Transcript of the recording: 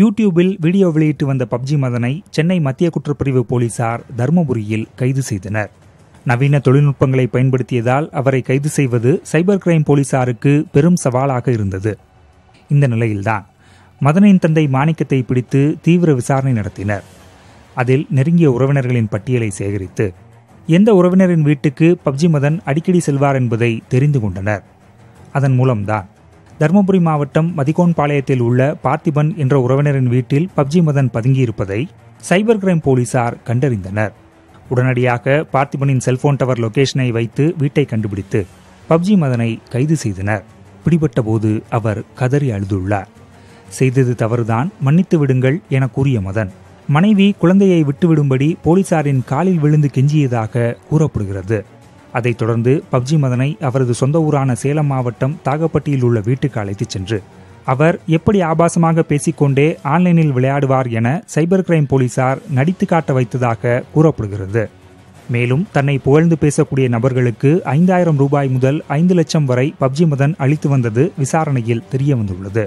யூடியூபில் வீடியோ வெளியிட்டு வந்த பப்ஜி மதனை சென்னை மத்திய குற்றப்பிரிவு போலீசார் தருமபுரியில் கைது செய்தனர் நவீன தொழில்நுட்பங்களை பயன்படுத்தியதால் அவரை கைது செய்வது சைபர் கிரைம் போலீசாருக்கு பெரும் சவாலாக இருந்தது இந்த நிலையில்தான் மதனின் தந்தை மாணிக்கத்தை பிடித்து தீவிர விசாரணை நடத்தினர் அதில் நெருங்கிய உறவினர்களின் பட்டியலை சேகரித்து எந்த உறவினரின் வீட்டுக்கு பப்ஜி மதன் அடிக்கடி செல்வார் என்பதை தெரிந்து கொண்டனர் அதன் மூலம்தான் தருமபுரி மாவட்டம் மதிகோன்பாளையத்தில் உள்ள பார்த்திபன் என்ற உறவினரின் வீட்டில் பப்ஜி மதன் பதுங்கியிருப்பதை சைபர் கிரைம் போலீசார் கண்டறிந்தனர் உடனடியாக பார்த்திபனின் செல்போன் டவர் லொகேஷனை வைத்து வீட்டை கண்டுபிடித்து பப்ஜி மதனை கைது செய்தனர் பிடிபட்ட போது அவர் கதறி அழுதுள்ளார் செய்தது தவறுதான் மன்னித்து விடுங்கள் என கூறிய மதன் மனைவி குழந்தையை விட்டுவிடும்படி போலீசாரின் காலில் விழுந்து கெஞ்சியதாக கூறப்படுகிறது அதைத் தொடர்ந்து பப்ஜி மதனை அவரது சொந்த ஊரான சேலம் மாவட்டம் தாகப்பட்டியில் உள்ள வீட்டுக்கு அழைத்துச் சென்று அவர் எப்படி ஆபாசமாக பேசிக்கொண்டே ஆன்லைனில் விளையாடுவார் என சைபர் கிரைம் போலீசார் நடித்து காட்ட வைத்ததாக கூறப்படுகிறது மேலும் தன்னை புகழ்ந்து பேசக்கூடிய நபர்களுக்கு ஐந்தாயிரம் ரூபாய் முதல் ஐந்து லட்சம் வரை பப்ஜி மதன் அளித்து வந்தது விசாரணையில் தெரிய வந்துள்ளது